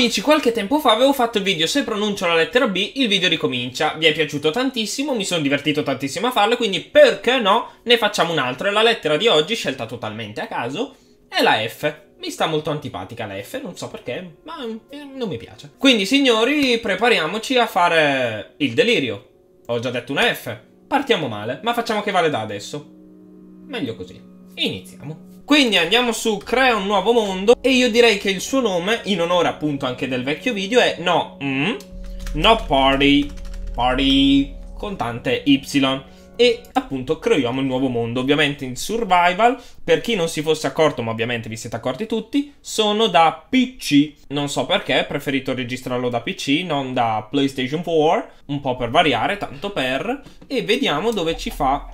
Amici, qualche tempo fa avevo fatto il video se pronuncio la lettera B, il video ricomincia. Vi è piaciuto tantissimo, mi sono divertito tantissimo a farlo, quindi perché no, ne facciamo un altro. E la lettera di oggi, scelta totalmente a caso, è la F. Mi sta molto antipatica la F, non so perché, ma eh, non mi piace. Quindi signori, prepariamoci a fare il delirio. Ho già detto una F. Partiamo male, ma facciamo che vale da adesso. Meglio così. Iniziamo. Quindi andiamo su Crea un nuovo mondo e io direi che il suo nome, in onore appunto anche del vecchio video, è No, mm, No Party, Party con tante Y. E appunto creiamo il nuovo mondo, ovviamente in survival, per chi non si fosse accorto, ma ovviamente vi siete accorti tutti, sono da PC. Non so perché, ho preferito registrarlo da PC, non da PlayStation 4, un po' per variare, tanto per... E vediamo dove ci fa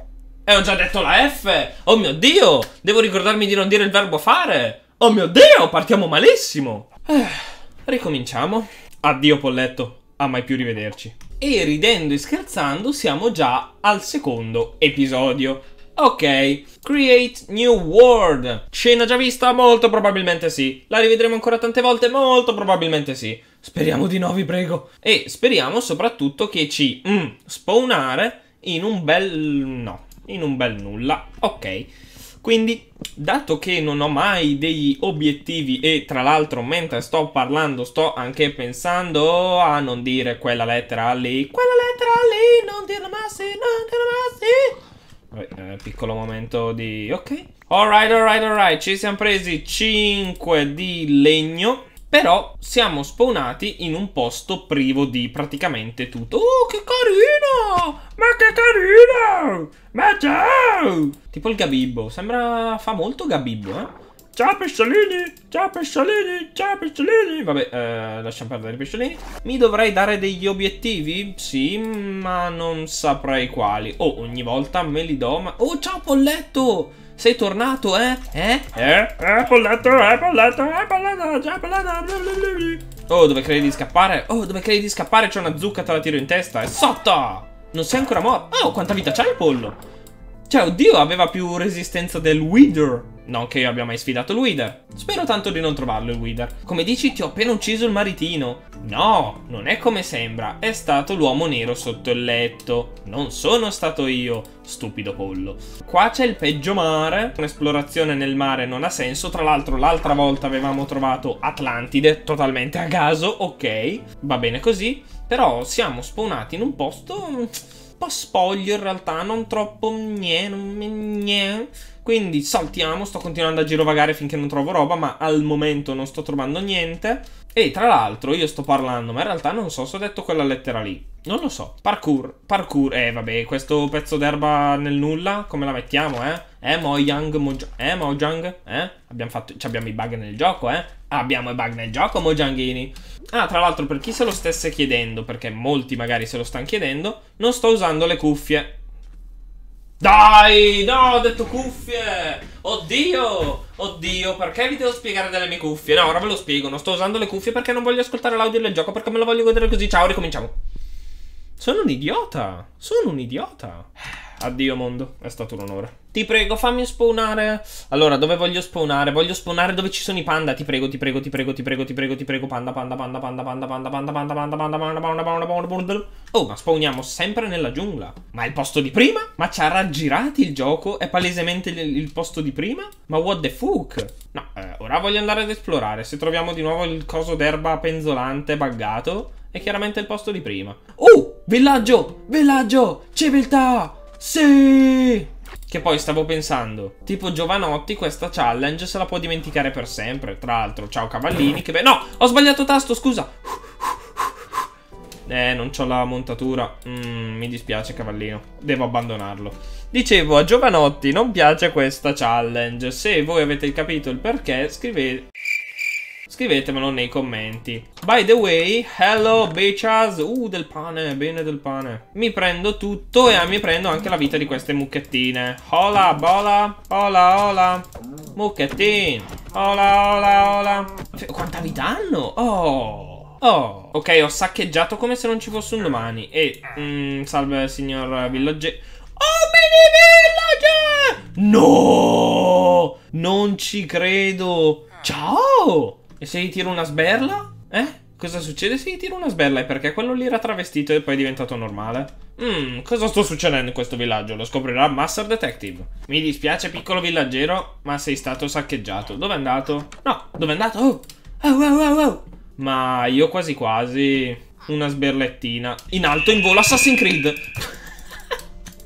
e eh, ho già detto la F. Oh mio Dio, devo ricordarmi di non dire il verbo fare. Oh mio Dio, partiamo malissimo. Eh, ricominciamo. Addio Polletto, a mai più rivederci. E ridendo e scherzando siamo già al secondo episodio. Ok, create new world. Scena già vista? Molto probabilmente sì. La rivedremo ancora tante volte? Molto probabilmente sì. Speriamo di no, vi prego. E speriamo soprattutto che ci mm, spawnare in un bel... no in un bel nulla. Ok. Quindi, dato che non ho mai degli obiettivi e tra l'altro mentre sto parlando sto anche pensando a non dire quella lettera lì, quella lettera lì, non dirla mai sì, non dirla mai sì. Eh, piccolo momento di... ok. Alright, alright, alright, ci siamo presi 5 di legno. Però siamo spawnati in un posto privo di praticamente tutto. Oh, che carino! Ma che carino! Ma ciao! Tipo il Gabibbo. Sembra... fa molto Gabibbo, eh? Ciao pesciolini, ciao pesciolini, ciao pesciolini Vabbè, eh, lasciamo perdere i pesciolini Mi dovrei dare degli obiettivi? Sì, ma non saprei quali Oh, ogni volta me li do ma... Oh, ciao polletto! Sei tornato, eh? Eh? Eh? Eh, polletto, eh, polletto, eh, polletto Oh, dove credi di scappare? Oh, dove credi di scappare? C'è una zucca, te la tiro in testa. È sotto! Non sei ancora morto. Oh, quanta vita c'ha il pollo? Cioè, oddio, aveva più resistenza del Wither. Non che io abbia mai sfidato il Wither. Spero tanto di non trovarlo il Wither. Come dici, ti ho appena ucciso il maritino. No, non è come sembra. È stato l'uomo nero sotto il letto. Non sono stato io, stupido pollo. Qua c'è il peggio mare. Un'esplorazione nel mare non ha senso. Tra l'altro, l'altra volta avevamo trovato Atlantide, totalmente a caso. Ok, va bene così. Però siamo spawnati in un posto po' spoglio in realtà, non troppo gne, gne. Quindi saltiamo, sto continuando a girovagare finché non trovo roba, ma al momento non sto trovando niente. E tra l'altro io sto parlando, ma in realtà non so se ho detto quella lettera lì. Non lo so. Parkour, parkour, eh vabbè, questo pezzo d'erba nel nulla, come la mettiamo, eh? Eh Mojang, Mojang, eh Mojang, eh? Abbiamo fatto, abbiamo i bug nel gioco, eh? Abbiamo i bug nel gioco, Mojanghini. Ah, tra l'altro per chi se lo stesse chiedendo, perché molti magari se lo stanno chiedendo, non sto usando le cuffie. Dai, no, ho detto cuffie. Oddio, oddio, perché vi devo spiegare delle mie cuffie? No, ora ve lo spiego. Non sto usando le cuffie perché non voglio ascoltare l'audio del gioco, perché me lo voglio godere così. Ciao, ricominciamo. Sono un idiota. Sono un idiota. Addio mondo, è stato un onore. Ti prego, fammi spawnare. Allora, dove voglio spawnare? Voglio spawnare dove ci sono i panda. Ti prego, ti prego, ti prego, ti prego, ti prego, ti prego. Panda, panda, panda, panda, panda, panda, panda, panda, panda, panda, panda, panda, panda, panda, panda. Oh, ma spawniamo sempre nella giungla. Ma è il posto di prima? Ma ci ha raggirati il gioco? È palesemente il posto di prima? Ma what the fuck? No, ora voglio andare ad esplorare. Se troviamo di nuovo il coso d'erba penzolante buggato, è chiaramente il posto di prima. Oh, villaggio, villaggio, civiltà. Sì! Che poi stavo pensando, tipo Giovanotti questa challenge se la può dimenticare per sempre. Tra l'altro, ciao cavallini, che bello. No, ho sbagliato tasto, scusa. Eh, non ho la montatura. Mm, mi dispiace, cavallino. Devo abbandonarlo. Dicevo, a Giovanotti non piace questa challenge. Se voi avete capito il perché, scrivete... Scrivetemelo nei commenti. By the way, hello bitches. Uh, del pane, bene del pane. Mi prendo tutto e mi prendo anche la vita di queste mucchettine. Hola, bola, hola, hola. Mucchettin. Hola, hola, hola. Quanta vita hanno? Oh. Oh, ok, ho saccheggiato come se non ci fosse un domani. E, mm, salve signor villager. Oh, mini villager! No! Non ci credo! Ciao! E se gli tiro una sberla? Eh? Cosa succede se gli tiro una sberla? È perché quello lì era travestito e poi è diventato normale. Mmm, cosa sta succedendo in questo villaggio? Lo scoprirà Master Detective. Mi dispiace, piccolo villaggero, ma sei stato saccheggiato. Dove è andato? No, dove è andato? Oh! Oh, oh, oh, oh! Ma io quasi quasi... Una sberlettina. In alto, in volo, Assassin's Creed!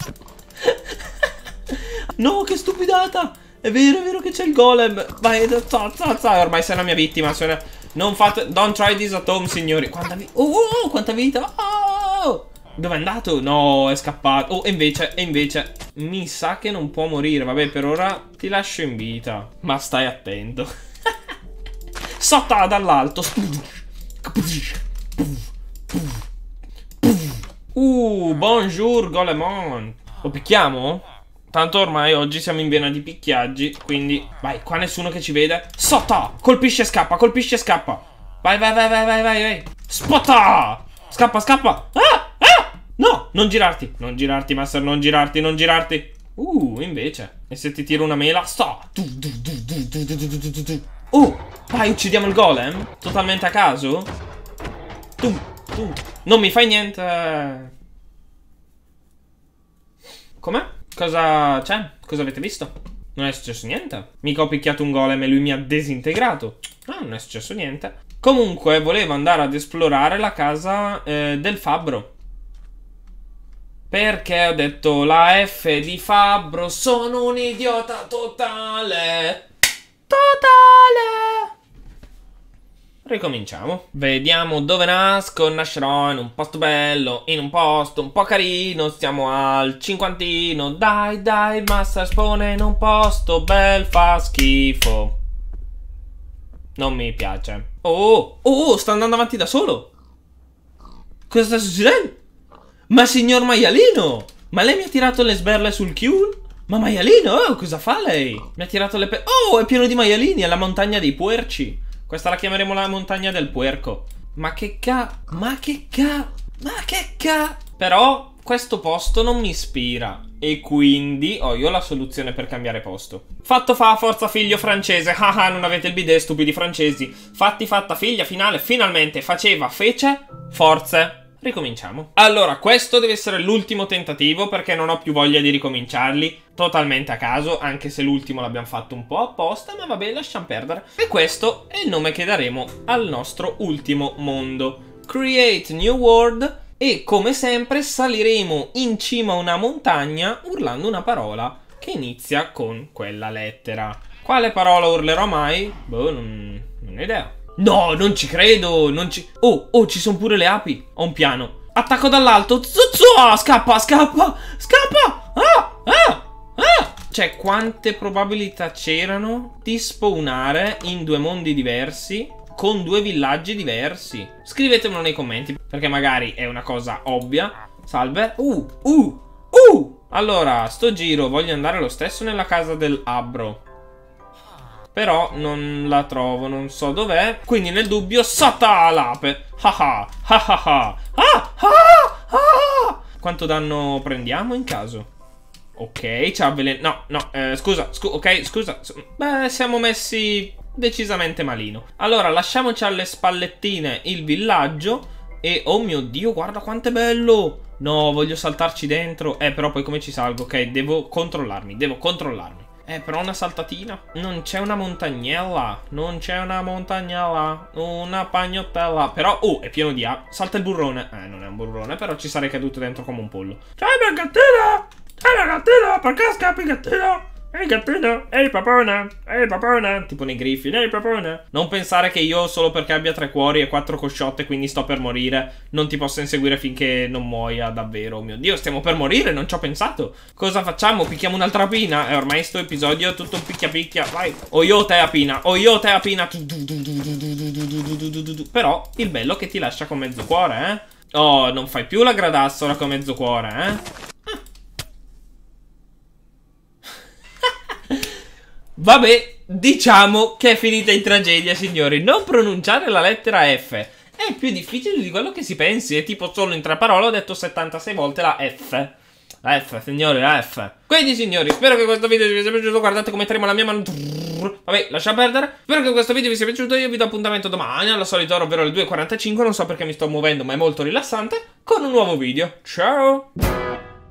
no, che stupidata! È vero, è vero che c'è il golem. Vai, za, za, za. ormai sei una mia vittima. Una... Non fate. Don't try this at home, signori. Quanta vita. Oh, oh, oh, quanta vita. Oh. Dove è andato? No, è scappato. Oh, e invece, e invece. Mi sa che non può morire. Vabbè, per ora ti lascio in vita. Ma stai attento. Sotta dall'alto. Uh, bonjour, Golemon. Lo picchiamo? Tanto ormai oggi siamo in vena di picchiaggi, quindi... Vai, qua nessuno che ci vede. Sotto! Colpisce e scappa, colpisce e scappa. Vai, vai, vai, vai, vai, vai, vai. Spotta! Scappa, scappa. Ah! Ah! No, non girarti. Non girarti, master, non girarti, non girarti. Uh, invece. E se ti tiro una mela? Sto! Oh, vai, uccidiamo il golem? Totalmente a caso? Tu, tu. Non mi fai niente. Com'è? Cosa c'è? Cosa avete visto? Non è successo niente. Mica ho picchiato un golem e lui mi ha disintegrato. Ah, non è successo niente. Comunque, volevo andare ad esplorare la casa eh, del fabbro. Perché ho detto la F di fabbro, sono un idiota totale. Totale! Ricominciamo. Vediamo dove nasco. Nascerò in un posto bello, in un posto un po' carino. Siamo al cinquantino. Dai, dai, massa spone in un posto bel fa schifo. Non mi piace. Oh, oh, sta andando avanti da solo. Cosa sta succedendo? Ma signor maialino! Ma lei mi ha tirato le sberle sul chiul? Ma maialino, oh, cosa fa lei? Mi ha tirato le pe... Oh, è pieno di maialini, è la montagna dei puerci. Questa la chiameremo la montagna del puerco. Ma che ca... Ma che ca... Ma che ca... Però questo posto non mi ispira. E quindi ho io la soluzione per cambiare posto. Fatto fa, forza figlio francese. Ah ah, non avete il bidet, stupidi francesi. Fatti fatta figlia, finale, finalmente faceva, fece, forze ricominciamo. Allora, questo deve essere l'ultimo tentativo perché non ho più voglia di ricominciarli totalmente a caso, anche se l'ultimo l'abbiamo fatto un po' apposta, ma vabbè, lasciamo perdere. E questo è il nome che daremo al nostro ultimo mondo. Create New World e come sempre saliremo in cima a una montagna urlando una parola che inizia con quella lettera. Quale parola urlerò mai? Boh, non, non ho idea. No, non ci credo, non ci... Oh, oh, ci sono pure le api. Ho un piano. Attacco dall'alto. Zuzzo! Ah, scappa, scappa, scappa! Ah, ah, ah! Cioè, quante probabilità c'erano di spawnare in due mondi diversi con due villaggi diversi? Scrivetemelo nei commenti, perché magari è una cosa ovvia. Salve. Uh, uh, uh! Allora, sto giro voglio andare lo stesso nella casa del Abro. Però non la trovo, non so dov'è. Quindi nel dubbio, sata l'ape. Ha ha, ha ha ha. Ah, ah, ah. Quanto danno prendiamo in caso? Ok, c'ha avvelenato. No, no, eh, scusa, scu ok, scusa. Beh, siamo messi decisamente malino. Allora, lasciamoci alle spallettine il villaggio. E, oh mio Dio, guarda quanto è bello! No, voglio saltarci dentro. Eh, però poi come ci salgo? Ok, devo controllarmi, devo controllarmi. Eh, però una saltatina. Non c'è una montagnella. Non c'è una montagnella. Una pagnottella. Però, oh, è pieno di A. Salta il burrone. Eh, non è un burrone, però ci sarei caduto dentro come un pollo. Ciao, mia gattino! Ciao, mia gattino! Perché scappi, gattino? Ehi gattino, ehi papona, ehi papona, tipo nei Griffin, ehi papona. Non pensare che io solo perché abbia tre cuori e quattro cosciotte quindi sto per morire, non ti posso inseguire finché non muoia davvero. Oh mio Dio, stiamo per morire, non ci ho pensato. Cosa facciamo? Picchiamo un'altra pina? E ormai sto episodio è tutto picchia picchia, vai. O io te a pina, o io te a pina. Però il bello è che ti lascia con mezzo cuore, eh. Oh, non fai più la gradassola con mezzo cuore, eh. Vabbè, diciamo che è finita in tragedia, signori. Non pronunciare la lettera F è più difficile di quello che si pensi. È tipo solo in tre parole ho detto 76 volte la F. La F, signori, la F. Quindi, signori, spero che questo video vi sia piaciuto. Guardate come trema la mia mano. Vabbè, lascia perdere. Spero che questo video vi sia piaciuto. Io vi do appuntamento domani alla solita ora, ovvero alle 2.45. Non so perché mi sto muovendo, ma è molto rilassante. Con un nuovo video. Ciao!